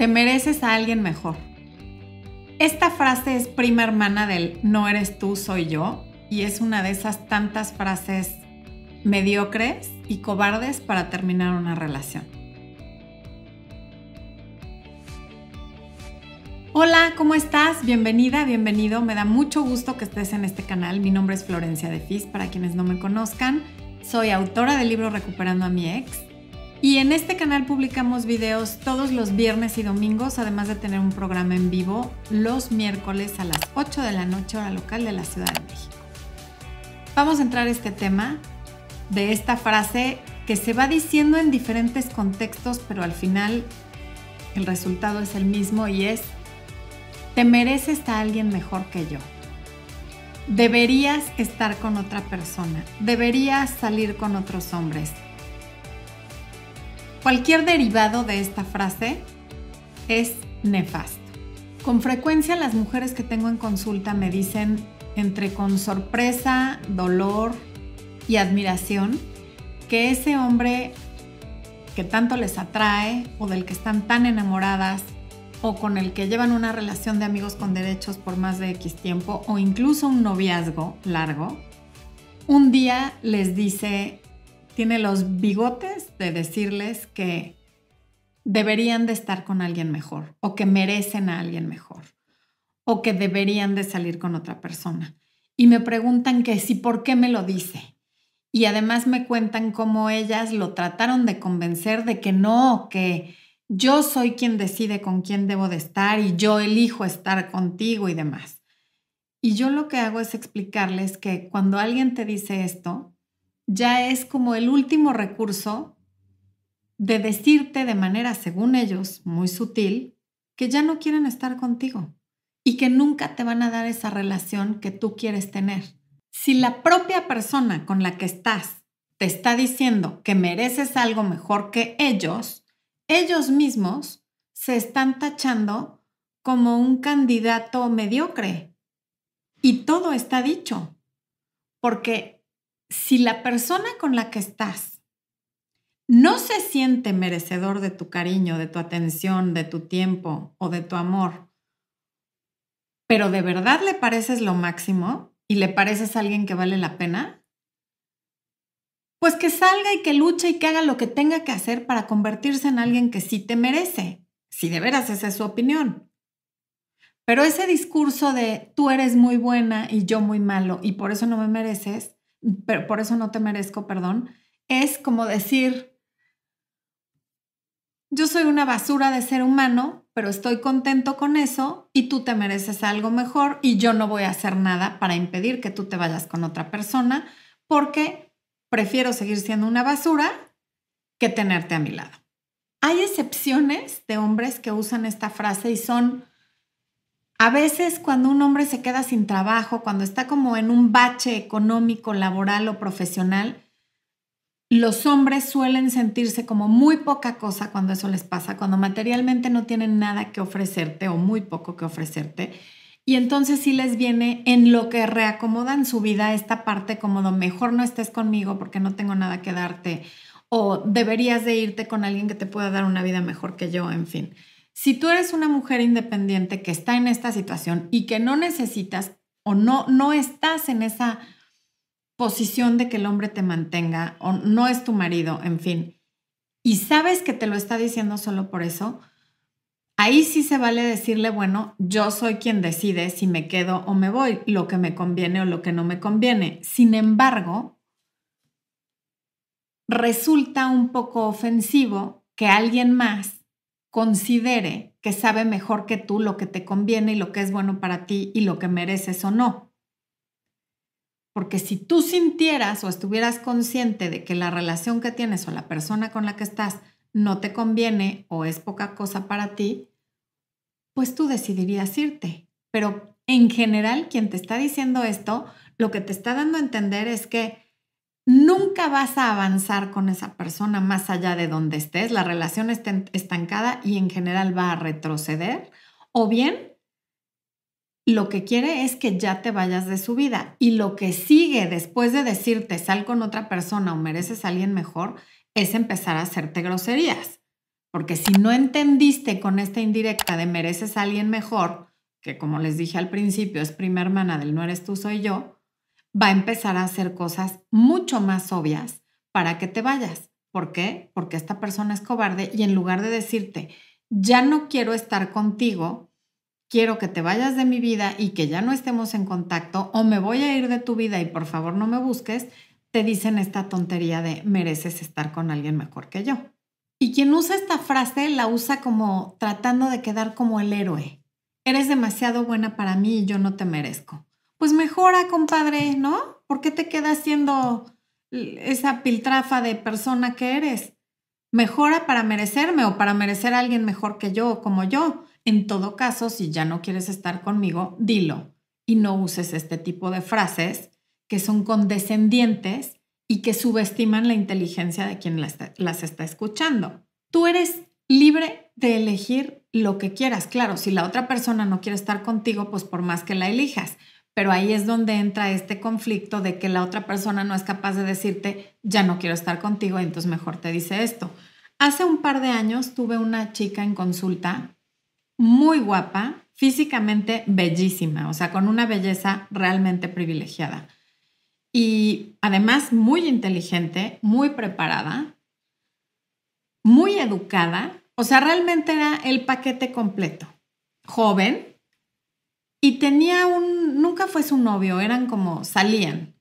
Te mereces a alguien mejor. Esta frase es prima hermana del no eres tú, soy yo, y es una de esas tantas frases mediocres y cobardes para terminar una relación. Hola, ¿cómo estás? Bienvenida, bienvenido. Me da mucho gusto que estés en este canal. Mi nombre es Florencia de Fis, para quienes no me conozcan. Soy autora del libro Recuperando a mi ex y en este canal publicamos videos todos los viernes y domingos, además de tener un programa en vivo los miércoles a las 8 de la noche hora local de la Ciudad de México. Vamos a entrar este tema de esta frase que se va diciendo en diferentes contextos, pero al final el resultado es el mismo y es, te mereces a alguien mejor que yo. Deberías estar con otra persona, deberías salir con otros hombres, Cualquier derivado de esta frase es nefasto. Con frecuencia las mujeres que tengo en consulta me dicen entre con sorpresa, dolor y admiración que ese hombre que tanto les atrae o del que están tan enamoradas o con el que llevan una relación de amigos con derechos por más de X tiempo o incluso un noviazgo largo, un día les dice tiene los bigotes de decirles que deberían de estar con alguien mejor o que merecen a alguien mejor o que deberían de salir con otra persona. Y me preguntan que si por qué me lo dice. Y además me cuentan cómo ellas lo trataron de convencer de que no, que yo soy quien decide con quién debo de estar y yo elijo estar contigo y demás. Y yo lo que hago es explicarles que cuando alguien te dice esto, ya es como el último recurso de decirte de manera, según ellos, muy sutil, que ya no quieren estar contigo y que nunca te van a dar esa relación que tú quieres tener. Si la propia persona con la que estás te está diciendo que mereces algo mejor que ellos, ellos mismos se están tachando como un candidato mediocre. Y todo está dicho, porque si la persona con la que estás no se siente merecedor de tu cariño, de tu atención, de tu tiempo o de tu amor, pero de verdad le pareces lo máximo y le pareces alguien que vale la pena, pues que salga y que luche y que haga lo que tenga que hacer para convertirse en alguien que sí te merece, si de veras esa es su opinión. Pero ese discurso de tú eres muy buena y yo muy malo y por eso no me mereces, pero por eso no te merezco perdón, es como decir, yo soy una basura de ser humano, pero estoy contento con eso y tú te mereces algo mejor y yo no voy a hacer nada para impedir que tú te vayas con otra persona porque prefiero seguir siendo una basura que tenerte a mi lado. Hay excepciones de hombres que usan esta frase y son a veces cuando un hombre se queda sin trabajo, cuando está como en un bache económico, laboral o profesional, los hombres suelen sentirse como muy poca cosa cuando eso les pasa, cuando materialmente no tienen nada que ofrecerte o muy poco que ofrecerte. Y entonces si les viene en lo que reacomodan su vida esta parte como mejor no estés conmigo porque no tengo nada que darte o deberías de irte con alguien que te pueda dar una vida mejor que yo, en fin. Si tú eres una mujer independiente que está en esta situación y que no necesitas o no, no estás en esa posición de que el hombre te mantenga o no es tu marido, en fin, y sabes que te lo está diciendo solo por eso, ahí sí se vale decirle, bueno, yo soy quien decide si me quedo o me voy, lo que me conviene o lo que no me conviene. Sin embargo, resulta un poco ofensivo que alguien más considere que sabe mejor que tú lo que te conviene y lo que es bueno para ti y lo que mereces o no. Porque si tú sintieras o estuvieras consciente de que la relación que tienes o la persona con la que estás no te conviene o es poca cosa para ti, pues tú decidirías irte. Pero en general, quien te está diciendo esto, lo que te está dando a entender es que nunca vas a avanzar con esa persona más allá de donde estés, la relación está estancada y en general va a retroceder, o bien lo que quiere es que ya te vayas de su vida y lo que sigue después de decirte sal con otra persona o mereces a alguien mejor es empezar a hacerte groserías. Porque si no entendiste con esta indirecta de mereces a alguien mejor, que como les dije al principio es prima hermana del no eres tú, soy yo, va a empezar a hacer cosas mucho más obvias para que te vayas. ¿Por qué? Porque esta persona es cobarde y en lugar de decirte, ya no quiero estar contigo, quiero que te vayas de mi vida y que ya no estemos en contacto o me voy a ir de tu vida y por favor no me busques, te dicen esta tontería de mereces estar con alguien mejor que yo. Y quien usa esta frase la usa como tratando de quedar como el héroe. Eres demasiado buena para mí y yo no te merezco pues mejora, compadre, ¿no? ¿Por qué te quedas siendo esa piltrafa de persona que eres? Mejora para merecerme o para merecer a alguien mejor que yo o como yo. En todo caso, si ya no quieres estar conmigo, dilo y no uses este tipo de frases que son condescendientes y que subestiman la inteligencia de quien las está, las está escuchando. Tú eres libre de elegir lo que quieras. Claro, si la otra persona no quiere estar contigo, pues por más que la elijas. Pero ahí es donde entra este conflicto de que la otra persona no es capaz de decirte, ya no quiero estar contigo, entonces mejor te dice esto. Hace un par de años tuve una chica en consulta muy guapa, físicamente bellísima, o sea, con una belleza realmente privilegiada. Y además muy inteligente, muy preparada, muy educada, o sea, realmente era el paquete completo. Joven y tenía un, fue su novio, eran como salían.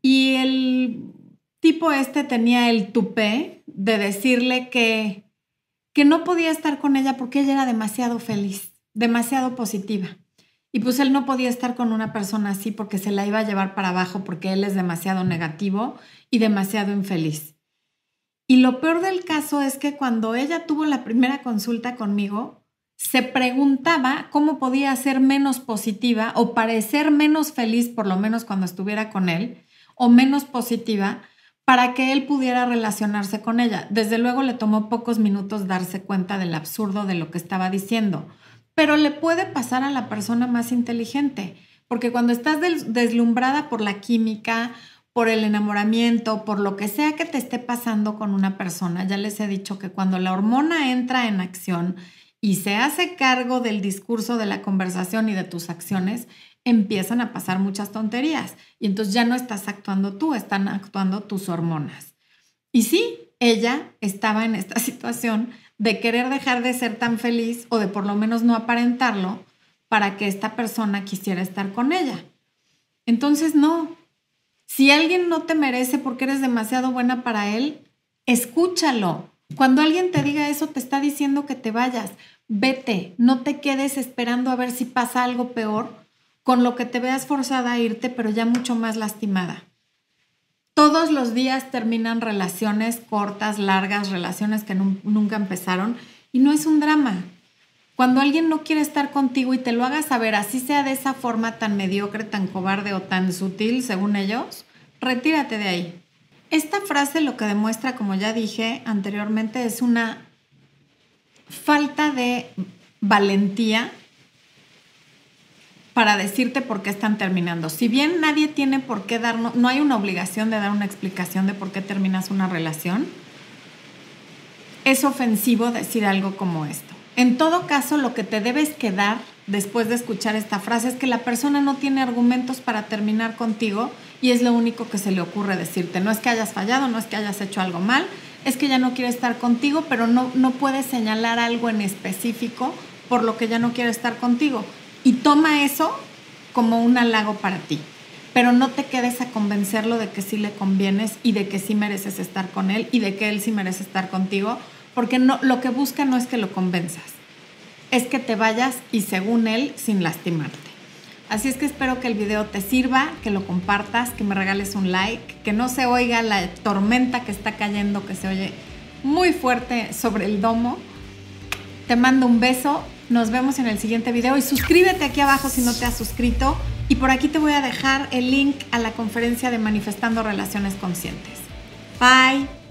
Y el tipo este tenía el tupé de decirle que, que no podía estar con ella porque ella era demasiado feliz, demasiado positiva. Y pues él no podía estar con una persona así porque se la iba a llevar para abajo porque él es demasiado negativo y demasiado infeliz. Y lo peor del caso es que cuando ella tuvo la primera consulta conmigo, se preguntaba cómo podía ser menos positiva o parecer menos feliz, por lo menos cuando estuviera con él, o menos positiva para que él pudiera relacionarse con ella. Desde luego le tomó pocos minutos darse cuenta del absurdo de lo que estaba diciendo, pero le puede pasar a la persona más inteligente, porque cuando estás deslumbrada por la química, por el enamoramiento, por lo que sea que te esté pasando con una persona, ya les he dicho que cuando la hormona entra en acción, y se hace cargo del discurso, de la conversación y de tus acciones, empiezan a pasar muchas tonterías. Y entonces ya no estás actuando tú, están actuando tus hormonas. Y sí, ella estaba en esta situación de querer dejar de ser tan feliz o de por lo menos no aparentarlo para que esta persona quisiera estar con ella. Entonces, no. Si alguien no te merece porque eres demasiado buena para él, escúchalo, cuando alguien te diga eso, te está diciendo que te vayas. Vete, no te quedes esperando a ver si pasa algo peor, con lo que te veas forzada a irte, pero ya mucho más lastimada. Todos los días terminan relaciones cortas, largas, relaciones que nunca empezaron, y no es un drama. Cuando alguien no quiere estar contigo y te lo haga saber, así sea de esa forma tan mediocre, tan cobarde o tan sutil, según ellos, retírate de ahí esta frase lo que demuestra, como ya dije anteriormente, es una falta de valentía para decirte por qué están terminando. Si bien nadie tiene por qué dar, no, no hay una obligación de dar una explicación de por qué terminas una relación, es ofensivo decir algo como esto. En todo caso, lo que te debes quedar después de escuchar esta frase es que la persona no tiene argumentos para terminar contigo y es lo único que se le ocurre decirte. No es que hayas fallado, no es que hayas hecho algo mal, es que ya no quiere estar contigo, pero no, no puede señalar algo en específico por lo que ya no quiere estar contigo. Y toma eso como un halago para ti. Pero no te quedes a convencerlo de que sí le convienes y de que sí mereces estar con él y de que él sí merece estar contigo, porque no, lo que busca no es que lo convenzas, es que te vayas y según él sin lastimarte. Así es que espero que el video te sirva, que lo compartas, que me regales un like, que no se oiga la tormenta que está cayendo, que se oye muy fuerte sobre el domo. Te mando un beso, nos vemos en el siguiente video y suscríbete aquí abajo si no te has suscrito y por aquí te voy a dejar el link a la conferencia de Manifestando Relaciones Conscientes. Bye.